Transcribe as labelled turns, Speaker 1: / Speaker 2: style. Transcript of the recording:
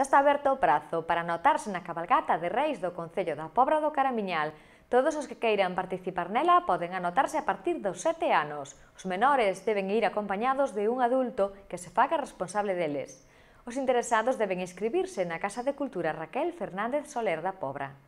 Speaker 1: Xa está aberto o prazo para anotarse na cabalgata de Reis do Concello da Pobra do Caramiñal. Todos os que queiran participar nela poden anotarse a partir dos sete anos. Os menores deben ir acompañados de un adulto que se faga responsable deles. Os interesados deben inscribirse na Casa de Cultura Raquel Fernández Soler da Pobra.